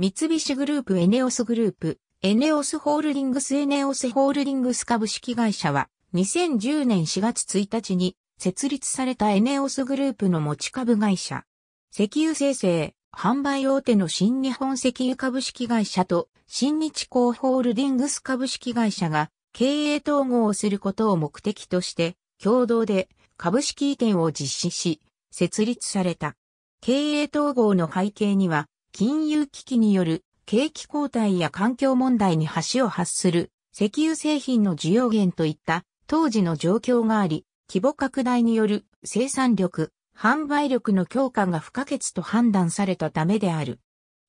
三菱グループエネオスグループ、エネオスホールディングスエネオスホールディングス株式会社は、2010年4月1日に設立されたエネオスグループの持ち株会社。石油生成、販売大手の新日本石油株式会社と新日興ホールディングス株式会社が経営統合をすることを目的として共同で株式移転を実施し設立された。経営統合の背景には金融危機による景気後退や環境問題に橋を発する石油製品の需要減といった当時の状況があり、規模拡大による生産力、販売力の強化が不可欠と判断されたためである。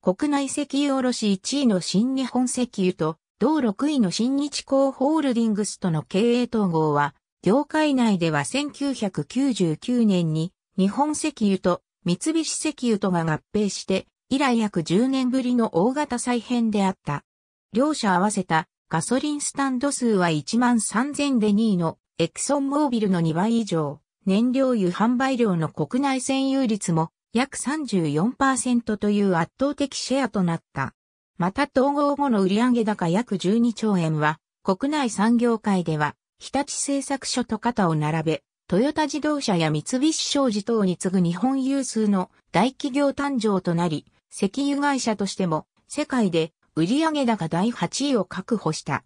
国内石油卸1位の新日本石油と同6位の新日興ホールディングスとの経営統合は、業界内では1999年に日本石油と三菱石油とが合併して以来約10年ぶりの大型再編であった。両社合わせたガソリンスタンド数は1万3000で2位のエクソンモービルの2倍以上、燃料油販売量の国内占有率も約34%という圧倒的シェアとなった。また統合後の売上高約12兆円は、国内産業界では、日立製作所と肩を並べ、トヨタ自動車や三菱商事等に次ぐ日本有数の大企業誕生となり、石油会社としても、世界で売上高第8位を確保した。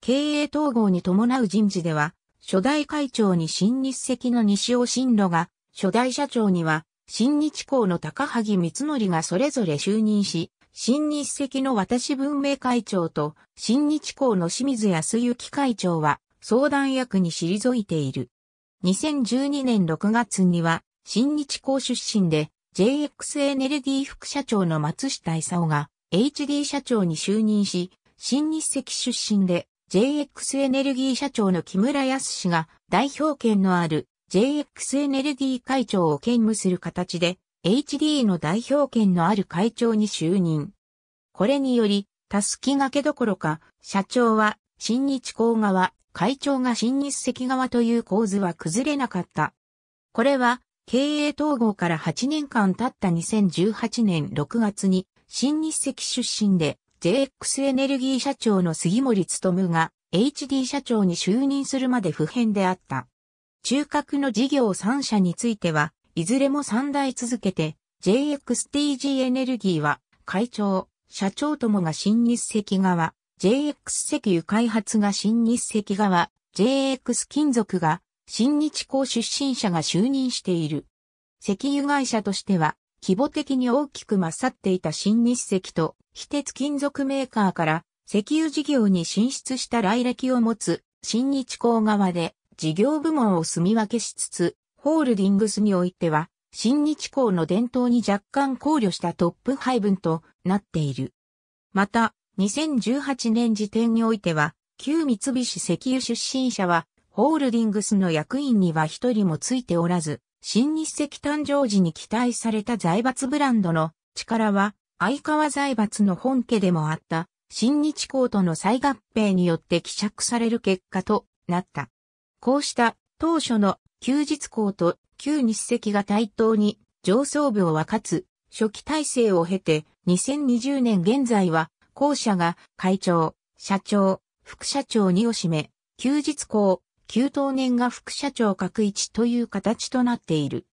経営統合に伴う人事では、初代会長に新日赤の西尾新路が、初代社長には、新日校の高萩光則がそれぞれ就任し、新日赤の私文明会長と、新日校の清水康幸会長は、相談役に退いている。2012年6月には、新日校出身で、JX エネルギー副社長の松下勲が HD 社長に就任し、新日赤出身で JX エネルギー社長の木村康氏が代表権のある JX エネルギー会長を兼務する形で HD の代表権のある会長に就任。これにより、たすきがけどころか、社長は新日工側、会長が新日赤側という構図は崩れなかった。これは経営統合から8年間経った2018年6月に、新日赤出身で JX エネルギー社長の杉森務が HD 社長に就任するまで不変であった。中核の事業3社については、いずれも3代続けて、JXTG エネルギーは会長、社長ともが新日赤側、JX 石油開発が新日赤側、JX 金属が新日光出身者が就任している。石油会社としては、規模的に大きく勝っていた新日石と、非鉄金属メーカーから、石油事業に進出した来歴を持つ、新日光側で、事業部門を住み分けしつつ、ホールディングスにおいては、新日光の伝統に若干考慮したトップ配分となっている。また、2018年時点においては、旧三菱石油出身者は、ホールディングスの役員には一人もついておらず、新日赤誕生時に期待された財閥ブランドの力は、相川財閥の本家でもあった、新日公との再合併によって希釈される結果となった。こうした当初の休日公と旧日赤が対等に上層部を分かつ初期体制を経て2020年現在は後者が会長、社長、副社長にを占め、休日公、旧当年が副社長各一という形となっている。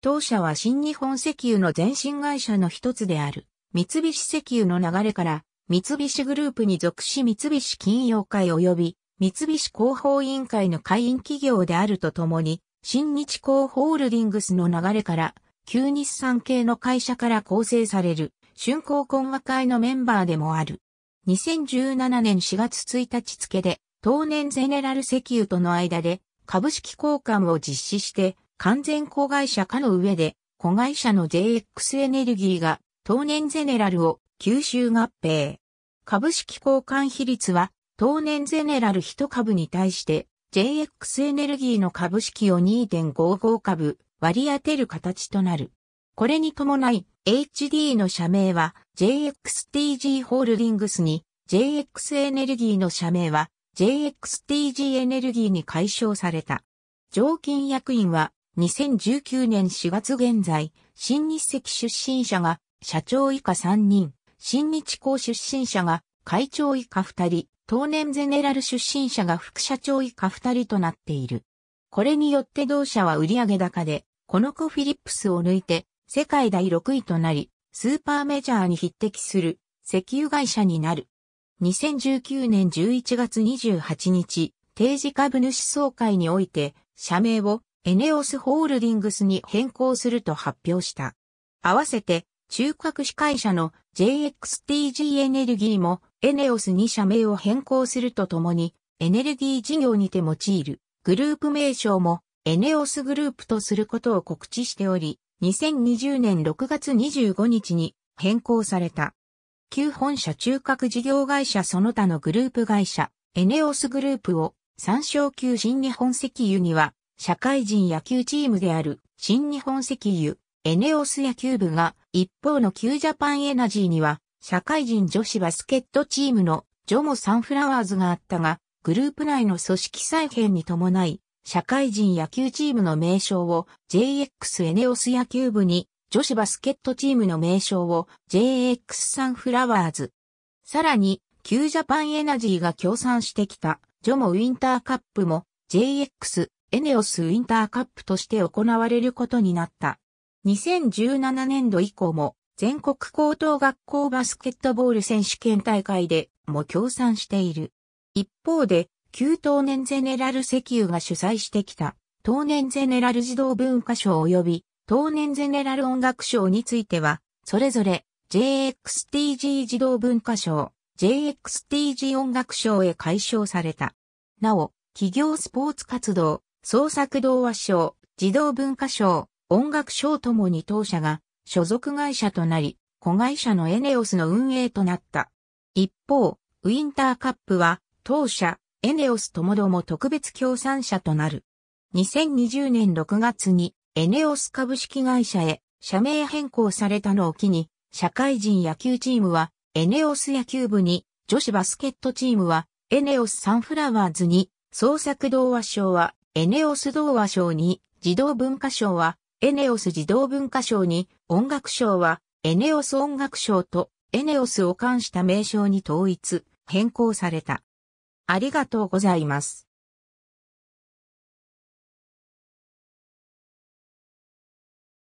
当社は新日本石油の前身会社の一つである、三菱石油の流れから、三菱グループに属し三菱金融会及び三菱広報委員会の会員企業であるとともに、新日興ホールディングスの流れから、旧日産系の会社から構成される、春光懇話会のメンバーでもある。2017年4月1日付で、当年ゼネラル石油との間で株式交換を実施して完全子会社化の上で子会社の JX エネルギーが当年ゼネラルを吸収合併。株式交換比率は当年ゼネラル1株に対して JX エネルギーの株式を2.55株割り当てる形となる。これに伴い HD の社名は JXTG ホールディングスに JX エネルギーの社名は JXTG エネルギーに解消された。常勤役員は2019年4月現在、新日赤出身者が社長以下3人、新日高出身者が会長以下2人、当年ゼネラル出身者が副社長以下2人となっている。これによって同社は売上高で、このコフィリップスを抜いて世界第6位となり、スーパーメジャーに匹敵する石油会社になる。2019年11月28日、定時株主総会において、社名をエネオスホールディングスに変更すると発表した。合わせて、中核司会者の JXTG エネルギーもエネオスに社名を変更するとともに、エネルギー事業にて用いるグループ名称もエネオスグループとすることを告知しており、2020年6月25日に変更された。旧本社中核事業会社その他のグループ会社、エネオスグループを、参照旧新日本石油には、社会人野球チームである新日本石油、エネオス野球部が、一方の旧ジャパンエナジーには、社会人女子バスケットチームのジョモサンフラワーズがあったが、グループ内の組織再編に伴い、社会人野球チームの名称を JX エネオス野球部に女子バスケットチームの名称を JX サンフラワーズ。さらに、旧ジャパンエナジーが協賛してきた、ジョモウィンターカップも JX エネオスウィンターカップとして行われることになった。2017年度以降も全国高等学校バスケットボール選手権大会でも協賛している。一方で、旧東年ゼネラル石油が主催してきた、東年ゼネラル児童文化賞及び当年ゼネラル音楽賞については、それぞれ JXTG 児童文化賞、JXTG 音楽賞へ解称された。なお、企業スポーツ活動、創作童話賞、児童文化賞、音楽賞ともに当社が所属会社となり、子会社のエネオスの運営となった。一方、ウィンターカップは当社、エネオスともども特別協賛者となる。2020年6月にエネオス株式会社へ社名変更されたのを機に、社会人野球チームはエネオス野球部に、女子バスケットチームはエネオスサンフラワーズに、創作童話賞はエネオス童話賞に、児童文化賞はエネオス児童文化賞に、音楽賞はエネオス音楽賞とエネオスを冠した名称に統一、変更された。ありがとうございます。